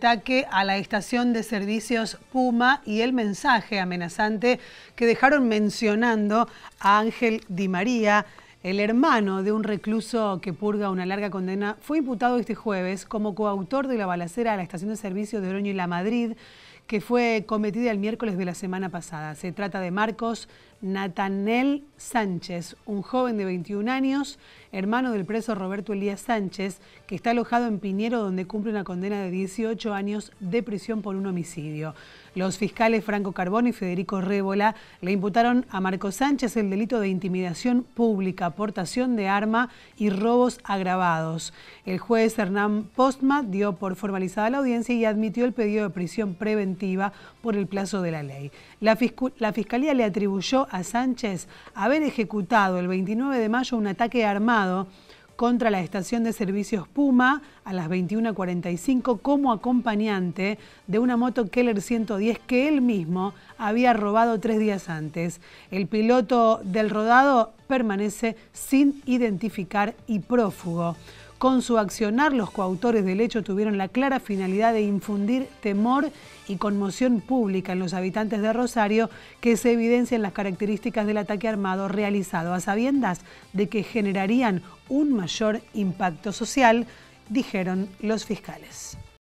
ataque a la estación de servicios Puma y el mensaje amenazante que dejaron mencionando a Ángel Di María, el hermano de un recluso que purga una larga condena, fue imputado este jueves como coautor de la balacera a la estación de servicios de Oroño y La Madrid que fue cometida el miércoles de la semana pasada. Se trata de Marcos Natanel Sánchez, un joven de 21 años, hermano del preso Roberto Elías Sánchez, que está alojado en Piñero donde cumple una condena de 18 años de prisión por un homicidio. Los fiscales Franco Carbón y Federico Révola le imputaron a Marcos Sánchez el delito de intimidación pública, aportación de arma y robos agravados. El juez Hernán Postma dio por formalizada la audiencia y admitió el pedido de prisión preventiva por el plazo de la ley. La, la Fiscalía le atribuyó a Sánchez haber ejecutado el 29 de mayo un ataque armado contra la estación de servicios Puma a las 21.45 como acompañante de una moto Keller 110 que él mismo había robado tres días antes. El piloto del rodado permanece sin identificar y prófugo. Con su accionar, los coautores del hecho tuvieron la clara finalidad de infundir temor y conmoción pública en los habitantes de Rosario que se evidencian las características del ataque armado realizado a sabiendas de que generarían un mayor impacto social, dijeron los fiscales.